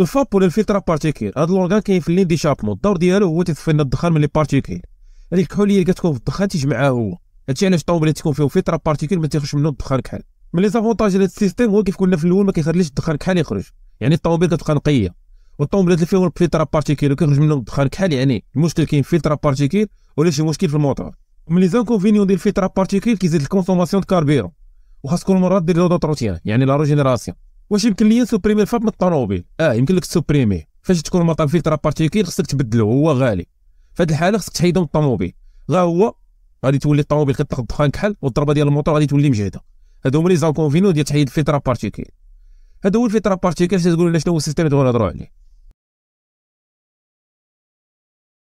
الفاب ولا الفلترا بارتيكيل هذا لورغان كاين في لين ديشابمون الدور ديالو هو تدفن الدخان من لي بارتيكيل هذيك الكحوليه اللي كتكون في الدخان تجمعها هو هادشي علاش اللي تكون فيهم فلترا بارتيكيل ما تيخرجش منه الدخان كحل من لي زافونتاج ديال السيستيم هو كيف قلنا في الاول ما كيخليش الدخان كحل يخرج يعني الطوموبيل كتبقى نقيه والطوموبيلات اللي فيهم الفلترا بارتيكيل وكيخرج منهم الدخان كحل يعني المشكل كاين فلترا بارتيكيل ولا شي مشكل في الموتور من لي زانكونفينيون ديال الفلترا بارتيكيل كيزيد الكونسوماسيون د كاربيرون وخاص كل مره دير لو دوتروتيان يعني لا روجينيراسيون واش يمكن لي نسوبريمي الفاب من الطوموبيل اه يمكن لك سوبريمي فاش تكون مطاب فيلتر بارتيكيل خصك تبدلو هو غالي فهاد الحاله خصك تحيدو من الطوموبيل غا هو غادي تولي الطوموبيل كتاخد الدخان كحل والضربه ديال الموتور غادي تولي مجهده هادو هما لي زانكونفينو ديال تحيد الفيلتر بارتيكيل هذا هو الفيلتر بارتيكيل تقول لنا شنو هو السيستيم اللي نهضرو عليه